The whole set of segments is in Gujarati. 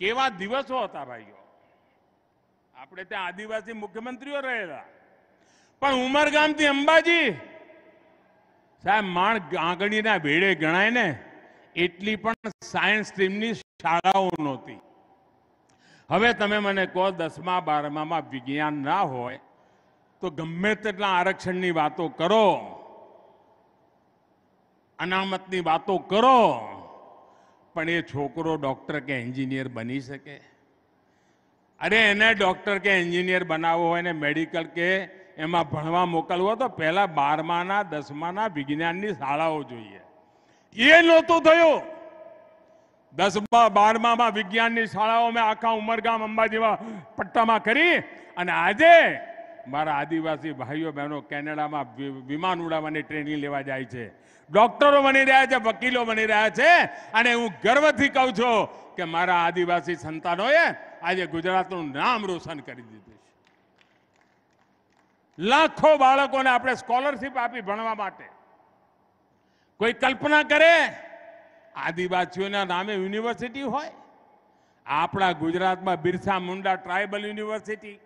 કેવા દિવસો હતા ભાઈઓ આપણે ત્યાં આદિવાસી મુખ્યમંત્રીઓ રહેલા પણ ઉમરગામથી અંબાજી સાહેબ માણ આંગળીના ભેડે ગણાય ને એટલી પણ સાયન્સ સ્ટ્રીમની શાળાઓ નહોતી હવે તમે મને કહો દસમા બારમામાં વિજ્ઞાન ના હોય તો ગમે તેટલા આરક્ષણની વાતો કરો અનામતની વાતો કરો પણ એ છોકરો ડૉક્ટર કે એન્જિનિયર બની શકે અરે એને ડૉક્ટર કે એન્જિનિયર બનાવવો હોય ને મેડિકલ કે એમાં ભણવા મોકલવો તો પહેલાં બારમાના દસમાના વિજ્ઞાનની શાળાઓ જોઈએ એ નહોતું થયું દસમા બારમામાં વિજ્ઞાનની શાળાઓ મેં આખા ઉમરગામ અંબાજીમાં પટ્ટામાં કરી અને આજે મારા આદિવાસી ભાઈઓ બહેનો કેનેડામાં વિમાન ઉડાવવાની ટ્રેનિંગ લેવા જાય છે ડૉક્ટરો બની રહ્યા છે વકીલો બની રહ્યા છે અને હું ગર્વથી કહું છું કે મારા આદિવાસી સંતાનોએ આજે ગુજરાતનું નામ રોશન કરી દીધું છે લાખો બાળકોને આપણે સ્કોલરશીપ આપી ભણવા માટે કોઈ કલ્પના કરે આદિવાસીઓના નામે યુનિવર્સિટી હોય આપણા ગુજરાતમાં Birsa Munda tribal university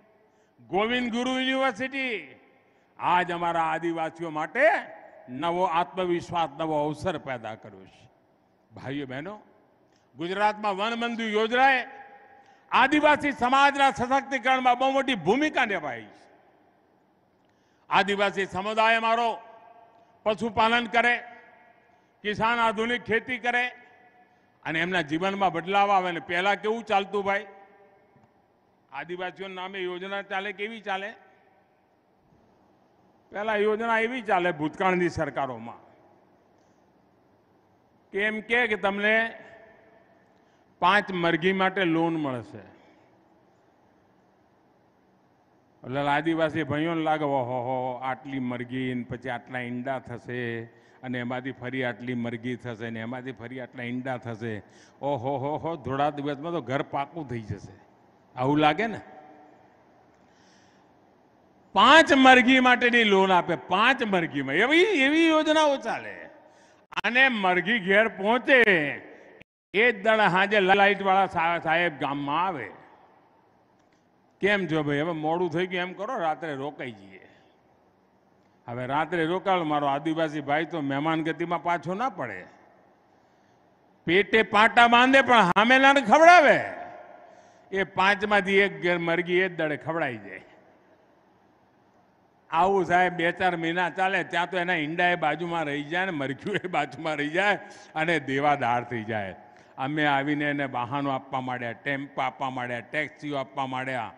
Govind Guru university આજ અમારા આદિવાસીઓ માટે નવો આત્મવિશ્વાસ નવો અવસર પેદા કર્યો છે ભાઈઓ બહેનો ગુજરાતમાં વન મંદિર યોજનાએ આદિવાસી સમાજના સશક્તિકરણમાં બહુ મોટી ભૂમિકા નિભાવી છે આદિવાસી સમુદાય અમારો પશુપાલન કરે કિસાન આધુનિક ખેતી કરે અને એમના જીવનમાં બદલાવ આવે ને પહેલાં કેવું ચાલતું ભાઈ આદિવાસીઓ નામે યોજના ચાલે કેવી ચાલે પેલા યોજના એવી ચાલે ભૂતકાળની સરકારોમાં કે એમ કે તમને પાંચ મરઘી માટે લોન મળશે એટલે આદિવાસી ભાઈઓને લાગે ઓહો હો આટલી મરઘી પછી આટલા ઈંડા થશે અને એમાંથી ફરી આટલી મરઘી થશે ને એમાંથી ફરી આટલા ઈંડા થશે ઓહો હો હો થોડા દિવસમાં તો ઘર પાકું થઈ જશે આવું લાગે ને પાંચ મરઘી માટેની લોન આપે પાંચ મરઘીમાં એવી એવી યોજનાઓ ચાલે અને મરઘી ઘેર પહોંચે એ જ દળ હાજે લાઇટવાળા સાહેબ ગામમાં આવે કેમ જો ભાઈ હવે મોડું થઈ ગયું એમ કરો રાત્રે રોકાઈ જઈએ હવે રાત્રે રોકાળ મારો આદિવાસી ભાઈ તો મહેમાન ગતિમાં પાછો ના પડે પેટે પાટા બાંધે પણ હામેલાને ખવડાવે એ પાંચમાંથી એક મરઘી એ દળે ખવડાઈ જાય આવું સાહેબ બે ચાર મહિના ચાલે ત્યાં તો એના ઈંડા એ બાજુમાં રહી જાય ને મરઘીઓ એ બાજુમાં રહી જાય અને દેવાદાર થઈ જાય અમે આવીને એને વાહનો આપવા માંડ્યા ટેમ્પો આપવા માંડ્યા ટેક્સીઓ આપવા માંડ્યા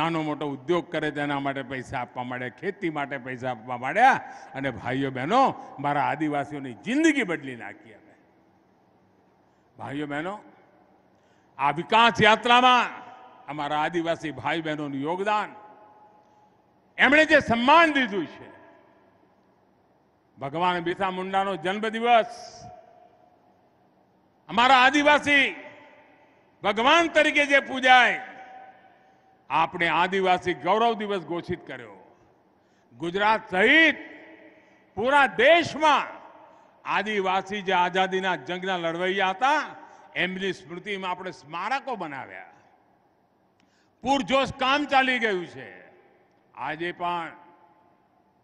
નાનો મોટો ઉદ્યોગ કરે તેના માટે પૈસા આપવા માંડ્યા ખેતી માટે પૈસા આપવા માંડ્યા અને ભાઈઓ બહેનો મારા આદિવાસીઓની જિંદગી બદલી નાખી અમે ભાઈઓ બહેનો આ વિકાસ યાત્રામાં અમારા આદિવાસી ભાઈ બહેનોનું યોગદાન એમણે જે સન્માન દીધું છે ભગવાન બિરસા મુંડાનો જન્મદિવસ અમારા આદિવાસી ભગવાન તરીકે જે પૂજાય આપણે આદિવાસી ગૌરવ દિવસ ઘોષિત કર્યો ગુજરાત સહિત પૂરા દેશમાં આદિવાસી જે આઝાદીના જંગના લડવૈયા હતા એમની સ્મૃતિમાં આપણે સ્મારકો બનાવ્યા પૂરજોશ કામ ચાલી ગયું છે આજે પણ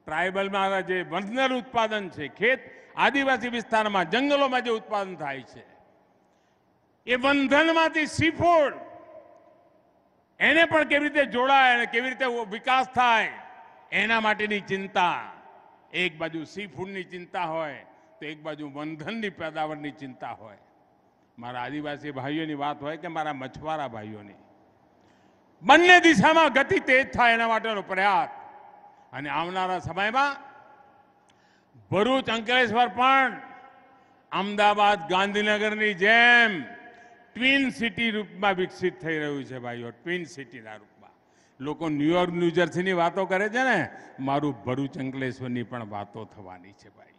ટ્રાયબલમાં જે બંધનર ઉત્પાદન છે ખેત આદિવાસી વિસ્તારમાં જંગલોમાં જે ઉત્પાદન થાય છે એ બંધનમાંથી સીફોડ એને પણ કેવી રીતે જોડાય અને કેવી રીતે વિકાસ થાય એના માટેની ચિંતા એક બાજુ સી ફૂડની ચિંતા હોય તો એક બાજુ બંધનની પેદાવારની ચિંતા હોય મારા આદિવાસી ભાઈઓની વાત હોય કે મારા મછવારા ભાઈઓની બંને દિશામાં ગતિ તેજ થાય એના માટેનો પ્રયાસ અને આવનારા સમયમાં ભરૂચ અંકલેશ્વર પણ અમદાવાદ ગાંધીનગરની જેમ ટ્વિન સિટી રૂપમાં વિકસિત થઈ રહ્યું છે ભાઈઓ ટ્વિન સિટીના રૂપમાં લોકો ન્યુયોર્ક ન્યૂજર્સીની વાતો કરે છે ને મારું ભરૂચ અંકલેશ્વરની પણ વાતો થવાની છે ભાઈ